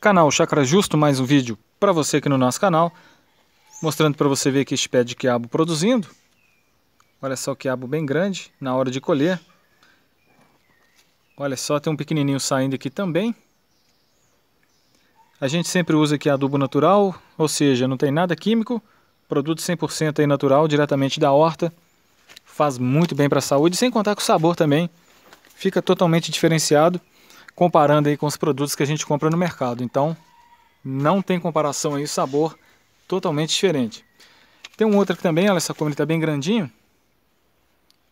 Canal Chakra Justo, mais um vídeo para você aqui no nosso canal, mostrando para você ver aqui este pé de quiabo produzindo. Olha só o quiabo bem grande na hora de colher. Olha só, tem um pequenininho saindo aqui também. A gente sempre usa aqui adubo natural, ou seja, não tem nada químico, produto 100% aí natural, diretamente da horta. Faz muito bem para a saúde, sem contar com o sabor também fica totalmente diferenciado comparando aí com os produtos que a gente compra no mercado. Então, não tem comparação aí, sabor totalmente diferente. Tem um outro aqui também, olha, essa comida está bem grandinho.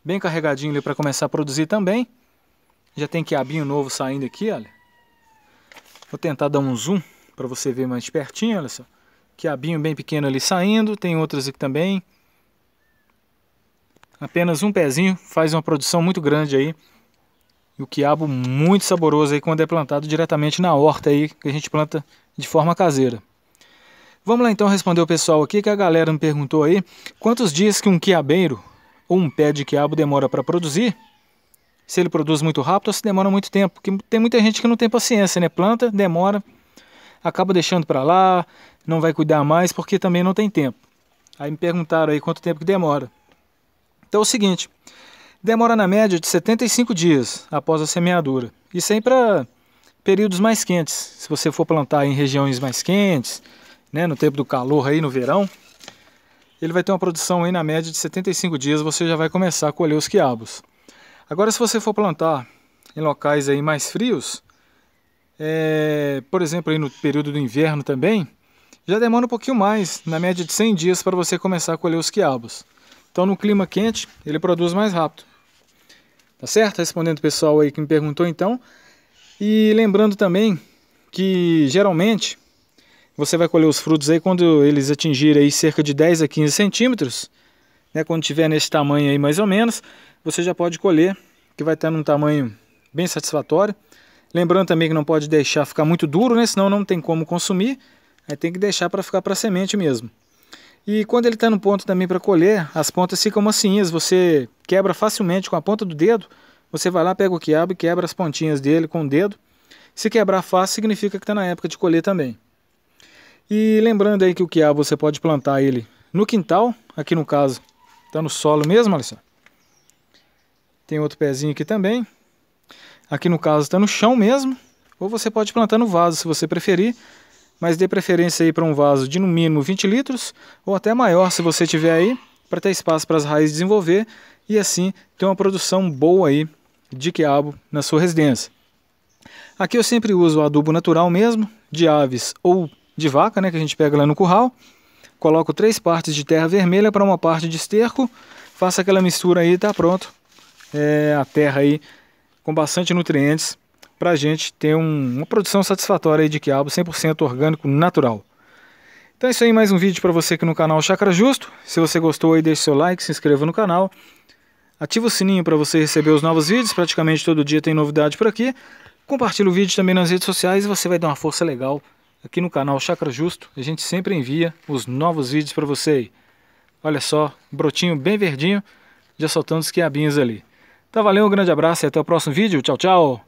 Bem carregadinho ali para começar a produzir também. Já tem quiabinho novo saindo aqui, olha. Vou tentar dar um zoom para você ver mais pertinho, olha só. Quiabinho bem pequeno ali saindo, tem outros aqui também. Apenas um pezinho faz uma produção muito grande aí e o quiabo muito saboroso aí quando é plantado diretamente na horta aí que a gente planta de forma caseira. Vamos lá então responder o pessoal aqui que a galera me perguntou aí quantos dias que um quiabeiro ou um pé de quiabo demora para produzir? Se ele produz muito rápido ou se demora muito tempo? Porque tem muita gente que não tem paciência, né? Planta, demora, acaba deixando para lá, não vai cuidar mais porque também não tem tempo. Aí me perguntaram aí quanto tempo que demora. Então é o seguinte, demora na média de 75 dias após a semeadura. E sempre para períodos mais quentes. Se você for plantar em regiões mais quentes, né, no tempo do calor aí no verão, ele vai ter uma produção aí na média de 75 dias, você já vai começar a colher os quiabos. Agora se você for plantar em locais aí mais frios, é, por exemplo aí no período do inverno também, já demora um pouquinho mais, na média de 100 dias para você começar a colher os quiabos. Então no clima quente ele produz mais rápido. Tá certo? Respondendo o pessoal aí que me perguntou então. E lembrando também que geralmente você vai colher os frutos aí quando eles atingirem aí cerca de 10 a 15 centímetros. Né? Quando tiver nesse tamanho aí mais ou menos, você já pode colher, que vai estar num tamanho bem satisfatório. Lembrando também que não pode deixar ficar muito duro, né? senão não tem como consumir. Aí tem que deixar para ficar para semente mesmo. E quando ele está no ponto também para colher, as pontas ficam macinhas, você quebra facilmente com a ponta do dedo, você vai lá, pega o quiabo e quebra as pontinhas dele com o dedo. Se quebrar fácil, significa que está na época de colher também. E lembrando aí que o quiabo você pode plantar ele no quintal, aqui no caso, está no solo mesmo, olha só. Tem outro pezinho aqui também. Aqui no caso está no chão mesmo, ou você pode plantar no vaso se você preferir mas dê preferência aí para um vaso de no mínimo 20 litros ou até maior se você tiver aí, para ter espaço para as raízes desenvolver e assim ter uma produção boa aí de quiabo na sua residência. Aqui eu sempre uso o adubo natural mesmo, de aves ou de vaca, né, que a gente pega lá no curral. Coloco três partes de terra vermelha para uma parte de esterco, faço aquela mistura aí e está pronto. É, a terra aí com bastante nutrientes para a gente ter um, uma produção satisfatória de quiabo 100% orgânico natural. Então é isso aí, mais um vídeo para você aqui no canal Chakra Justo. Se você gostou aí, deixe seu like, se inscreva no canal. Ativa o sininho para você receber os novos vídeos, praticamente todo dia tem novidade por aqui. Compartilhe o vídeo também nas redes sociais e você vai dar uma força legal aqui no canal Chakra Justo. A gente sempre envia os novos vídeos para você aí. Olha só, brotinho bem verdinho, já soltando os quiabinhos ali. Então valeu, um grande abraço e até o próximo vídeo. Tchau, tchau!